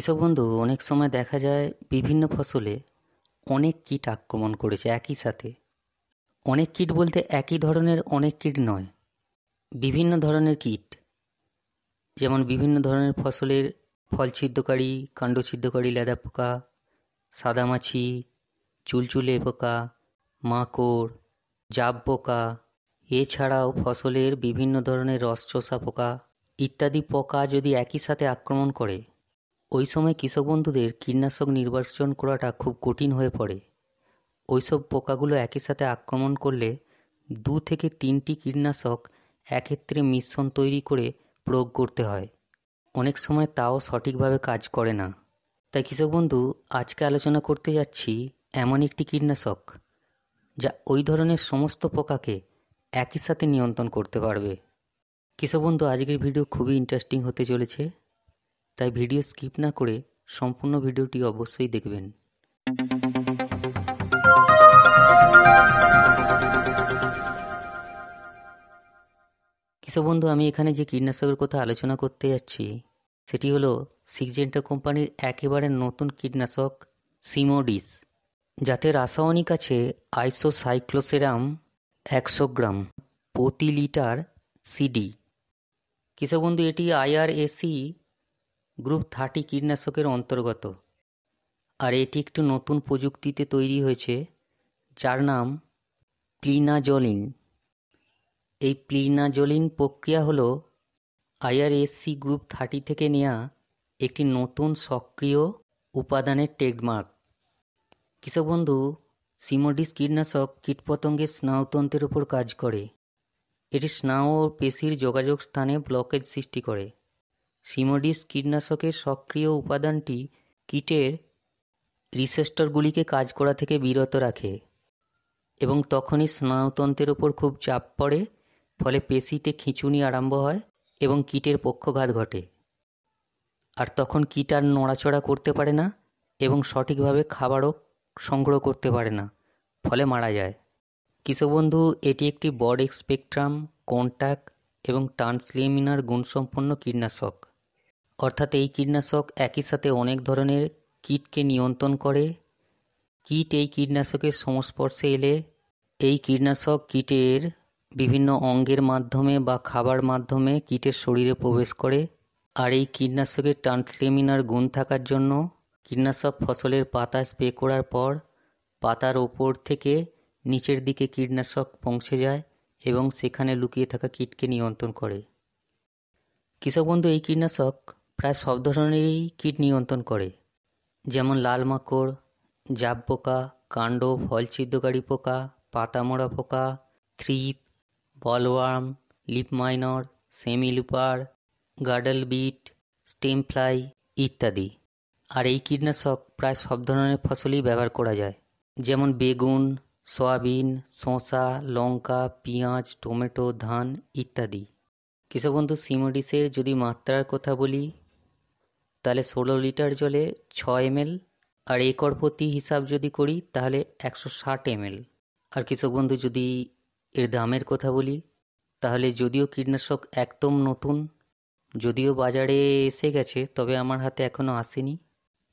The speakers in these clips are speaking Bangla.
কৃষক বন্ধু অনেক সময় দেখা যায় বিভিন্ন ফসলে অনেক কীট আক্রমণ করেছে একই সাথে অনেক কীট বলতে একই ধরনের অনেক কীট নয় বিভিন্ন ধরনের কীট যেমন বিভিন্ন ধরনের ফসলের ফল ছিদ্রকারী কাণ্ড ছিদ্রকারী লেদা পোকা সাদামাছি চুলচুলে পোকা মাকড় জাব পোকা এছাড়াও ফসলের বিভিন্ন ধরনের রস চোষা পোকা ইত্যাদি পোকা যদি একই সাথে আক্রমণ করে ওই সময় কৃষক বন্ধুদের কীটনাশক নির্বাচন করাটা খুব কঠিন হয়ে পড়ে ওইসব পোকাগুলো একই সাথে আক্রমণ করলে দু থেকে তিনটি কীটনাশক একত্রে মিশ্রণ তৈরি করে প্রয়োগ করতে হয় অনেক সময় তাও সঠিকভাবে কাজ করে না তাই কৃষক বন্ধু আজকে আলোচনা করতে যাচ্ছি এমন একটি কীটনাশক যা ওই ধরনের সমস্ত পোকাকে একই সাথে নিয়ন্ত্রণ করতে পারবে কৃষক বন্ধু আজকের ভিডিও খুবই ইন্টারেস্টিং হতে চলেছে তাই ভিডিও স্কিপ না করে সম্পূর্ণ ভিডিওটি অবশ্যই দেখবেন কৃষক বন্ধু আমি এখানে যে কীটনাশকের কথা আলোচনা করতে যাচ্ছি সেটি হলো সিকজেন্টা কোম্পানির একেবারে নতুন কীটনাশক সিমোডিস যাতে রাসায়নিক আছে আইসোসাইক্লোসেরাম একশো গ্রাম প্রতি লিটার সিডি কৃষক বন্ধু এটি আইআরএসি গ্রুপ থার্টি কীটনাশকের অন্তর্গত আর এটি একটি নতুন প্রযুক্তিতে তৈরি হয়েছে যার নাম প্লিনাজলিন এই প্লিনাজলিন প্রক্রিয়া হল আইআরএসসি গ্রুপ থার্টি থেকে নেওয়া একটি নতুন সক্রিয় উপাদানের ট্রেডমার্ক কৃষক বন্ধু সিমোডিস কীটনাশক কীটপতঙ্গের স্নায়ুতন্ত্রের উপর কাজ করে এটি স্নায়ু ও পেশির যোগাযোগ স্থানে ব্লকেজ সৃষ্টি করে সিমোডিস কীটনাশকের সক্রিয় উপাদানটি কীটের রিসেস্টরগুলিকে কাজ করা থেকে বিরত রাখে এবং তখনই স্নায়ুতন্ত্রের ওপর খুব চাপ পড়ে ফলে পেশিতে খিঁচুনি আরম্ভ হয় এবং কীটের পক্ষঘাত ঘটে আর তখন কীট আর নড়াচড়া করতে পারে না এবং সঠিকভাবে খাবারও সংগ্রহ করতে পারে না ফলে মারা যায় কিশোবন্ধু এটি একটি বড স্পেকট্রাম কন্ট্যাক্ট এবং টানসলিমিনার গুণসম্পন্ন কীটনাশক অর্থাৎ এই কীটনাশক একই সাথে অনেক ধরনের কীটকে নিয়ন্ত্রণ করে কীট এই কীটনাশকের সংস্পর্শে এলে এই কীটনাশক কীটের বিভিন্ন অঙ্গের মাধ্যমে বা খাবার মাধ্যমে কীটের শরীরে প্রবেশ করে আর এই কীটনাশকের ট্রান্সলেমিনার গুণ থাকার জন্য কীটনাশক ফসলের পাতা স্প্রে করার পর পাতার ওপর থেকে নিচের দিকে কীটনাশক পৌঁছে যায় এবং সেখানে লুকিয়ে থাকা কীটকে নিয়ন্ত্রণ করে কৃষক বন্ধু এই কীটনাশক প্রায় সব ধরনেরই কীট নিয়ন্ত্রণ করে যেমন লাল মাকড় জাব পোকা কাণ্ড ফল ছিদ্রকারী পোকা পাতামোড়া পোকা thrip bollworm leaf miner semi looper girdle beetle stem fly ইত্যাদি আর এই কীটনাশক প্রায় সব ধরনের ফসলই ব্যবহার করা যায় যেমন বেগুন সয়াবিন শসা লঙ্কা পেঁয়াজ টমেটো ধান ইত্যাদি কৃষক বন্ধু সিমোডিসের যদি মাত্রার কথা বলি তাহলে ষোলো লিটার জলে ছ এমএল আর একর প্রতি হিসাব যদি করি তাহলে একশো ষাট এমএল আর কৃষক বন্ধু যদি এর দামের কথা বলি তাহলে যদিও কীটনাশক একদম নতুন যদিও বাজারে এসে গেছে তবে আমার হাতে এখনও আসেনি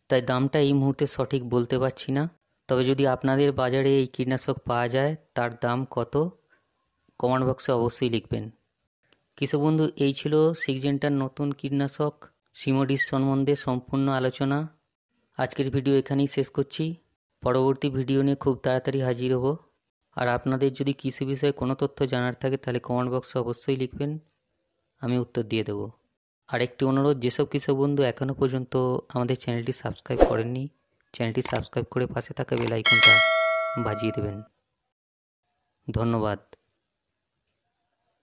তাই দামটা এই মুহূর্তে সঠিক বলতে পারছি না তবে যদি আপনাদের বাজারে এই কীটনাশক পাওয়া যায় তার দাম কত কমেন্ট বক্সে অবশ্যই লিখবেন কৃষক বন্ধু এই ছিল সিক্সজেন্টার নতুন কীটনাশক সিমোডিস সম্বন্ধে সম্পূর্ণ আলোচনা আজকের ভিডিও এখানেই শেষ করছি পরবর্তী ভিডিও নিয়ে খুব তাড়াতাড়ি হাজির হব আর আপনাদের যদি কৃষি বিষয়ে কোনো তথ্য জানার থাকে তাহলে কমেন্ট বক্সে অবশ্যই লিখবেন আমি উত্তর দিয়ে দেবো আর একটি অনুরোধ যেসব কৃষক বন্ধু এখনও পর্যন্ত আমাদের চ্যানেলটি সাবস্ক্রাইব করেননি চ্যানেলটি সাবস্ক্রাইব করে পাশে থাকা বেল আইকনটা বাজিয়ে দেবেন ধন্যবাদ